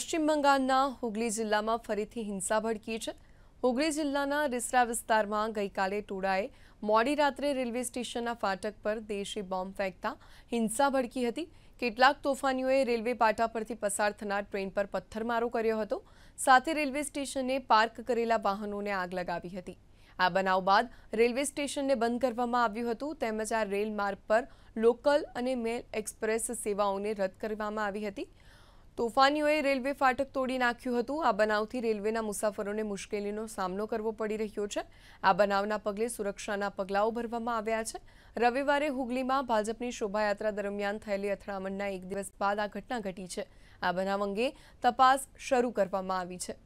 પશ્ચિમ બંગાળના હુગલી જિલ્લામાં ફરીથી હિંસા ભડકી છે. હુગલી જિલ્લાના વિસ્તાર વિસ્તારમાં ગઈકાલે તોડાયે મોડી રાત્રે રેલવે સ્ટેશનના फाटक પર દેશી બોમ્બ ફેંકતા હિંસા ભડકી હતી. કેટલાક તોફાનીઓએ રેલવે પાટા પરથી પસાર થનાર ટ્રેન પર પથ્થર મારો કર્યો હતો. સાથે રેલવે સ્ટેશનને પાર્ક કરેલા વાહનોને આગ લગાવી હતી. આ બનાવ બાદ રેલવે સ્ટેશનને બંધ કરવામાં આવ્યું હતું તેમજ આ રેલ માર્ગ પર લોકલ અને મેલ એક્સપ્રેસ સેવાઓને રદ કરવામાં આવી હતી. તોફાનીઓએ રેલવે ફાટક તોડી નાખ્યું હતું આ બનાવથી રેલવેના મુસાફરોને મુશ્કેલીનો સામનો કરવો પડી રહ્યો છે આ બનાવના પગલે સુરક્ષાના પગલાઓ ભરવામાં આવ્યા છે રવિવારે હુગલીમાં ભાજપની શોભાયાત્રા દરમિયાન થયેલી અથડામણના એક દિવસ બાદ આ ઘટના ઘટી છે આ બનાવ અંગે તપાસ શરૂ કરવામાં આવી છે